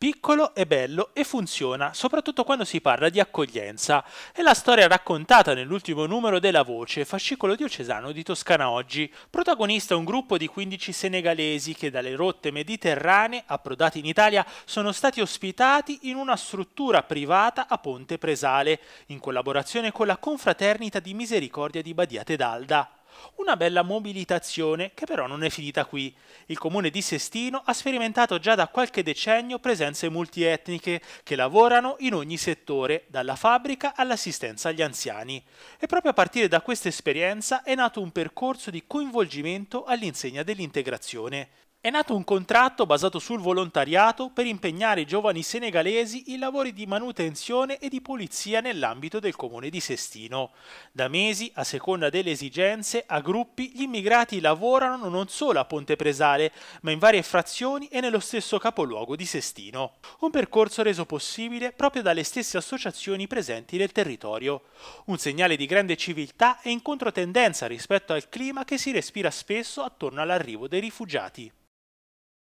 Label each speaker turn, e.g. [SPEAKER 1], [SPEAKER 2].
[SPEAKER 1] Piccolo e bello e funziona, soprattutto quando si parla di accoglienza. È la storia raccontata nell'ultimo numero della Voce, fascicolo diocesano di Toscana Oggi. Protagonista un gruppo di 15 senegalesi che dalle rotte mediterranee, approdati in Italia, sono stati ospitati in una struttura privata a Ponte Presale, in collaborazione con la Confraternita di Misericordia di Badia Tedalda. Una bella mobilitazione che però non è finita qui. Il comune di Sestino ha sperimentato già da qualche decennio presenze multietniche che lavorano in ogni settore, dalla fabbrica all'assistenza agli anziani. E proprio a partire da questa esperienza è nato un percorso di coinvolgimento all'insegna dell'integrazione. È nato un contratto basato sul volontariato per impegnare i giovani senegalesi in lavori di manutenzione e di pulizia nell'ambito del comune di Sestino. Da mesi, a seconda delle esigenze, a gruppi gli immigrati lavorano non solo a Ponte Presale, ma in varie frazioni e nello stesso capoluogo di Sestino. Un percorso reso possibile proprio dalle stesse associazioni presenti nel territorio. Un segnale di grande civiltà e in controtendenza rispetto al clima che si respira spesso attorno all'arrivo dei rifugiati.